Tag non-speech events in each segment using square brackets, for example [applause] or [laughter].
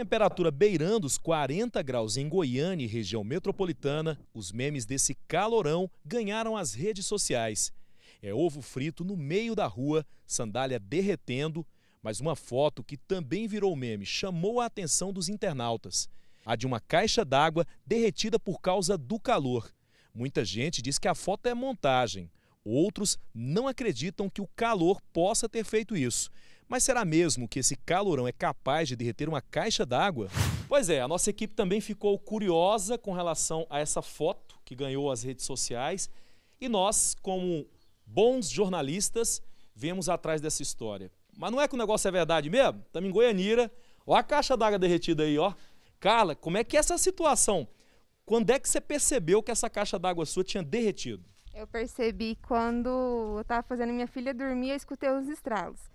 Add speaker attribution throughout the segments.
Speaker 1: Temperatura beirando os 40 graus em Goiânia e região metropolitana, os memes desse calorão ganharam as redes sociais. É ovo frito no meio da rua, sandália derretendo, mas uma foto que também virou meme chamou a atenção dos internautas. A de uma caixa d'água derretida por causa do calor. Muita gente diz que a foto é montagem. Outros não acreditam que o calor possa ter feito isso. Mas será mesmo que esse calorão é capaz de derreter uma caixa d'água? Pois é, a nossa equipe também ficou curiosa com relação a essa foto que ganhou as redes sociais. E nós, como bons jornalistas, viemos atrás dessa história. Mas não é que o negócio é verdade mesmo? Estamos em Goianira. Ó a caixa d'água derretida aí, ó. Carla, como é que é essa situação? Quando é que você percebeu que essa caixa d'água sua tinha derretido?
Speaker 2: Eu percebi quando eu estava fazendo minha filha dormir, eu escutei uns estralos.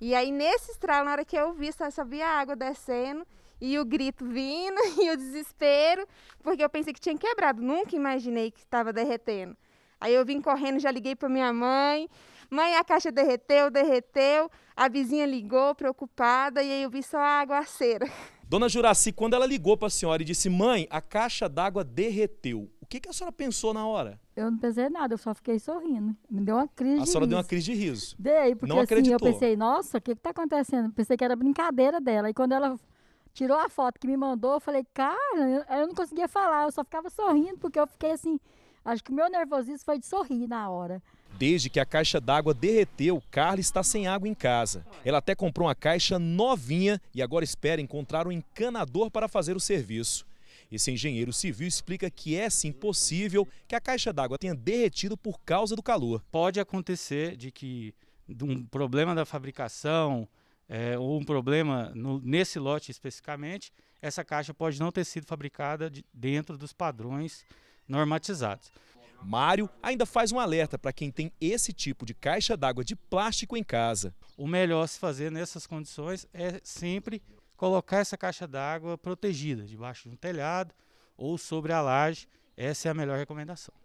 Speaker 2: E aí, nesse estralo, na hora que eu vi, só, só vi a água descendo e o grito vindo [laughs] e o desespero, porque eu pensei que tinha quebrado, nunca imaginei que estava derretendo. Aí eu vim correndo, já liguei para minha mãe. Mãe, a caixa derreteu, derreteu. A vizinha ligou, preocupada, e aí eu vi só a aguaceira. [laughs]
Speaker 1: Dona Juraci, quando ela ligou para a senhora e disse: Mãe, a caixa d'água derreteu, o que, que, a senhora pensou na hora?
Speaker 3: Eu não pensei nada, eu só fiquei sorrindo. Me deu uma crise de riso. A senhora deu uma crise
Speaker 1: de riso. Dei, porque não assim, eu pensei,
Speaker 3: nossa, o que está acontecendo? Pensei que era brincadeira dela. E quando ela tirou a foto que me mandou, eu falei, cara, eu não conseguia falar, eu só ficava sorrindo, porque eu fiquei assim, Acho que o meu nervosismo foi de sorrir na hora.
Speaker 1: Desde que a caixa d'água derreteu, Carla está sem água em casa. Ela até comprou uma caixa novinha e agora espera encontrar um encanador para fazer o serviço. Esse engenheiro civil explica que é sim possível que a caixa d'água tenha derretido por causa do calor. Pode acontecer de que
Speaker 4: um problema da fabricação é, ou um problema no, nesse lote especificamente, essa caixa pode não ter sido fabricada de, dentro dos padrões normatizados. Mário ainda faz um alerta para quem tem esse tipo de caixa d'água de plástico em casa. O melhor a se fazer nessas condições é sempre colocar essa caixa d'água protegida, debaixo de um telhado ou sobre a laje. Essa é a melhor recomendação.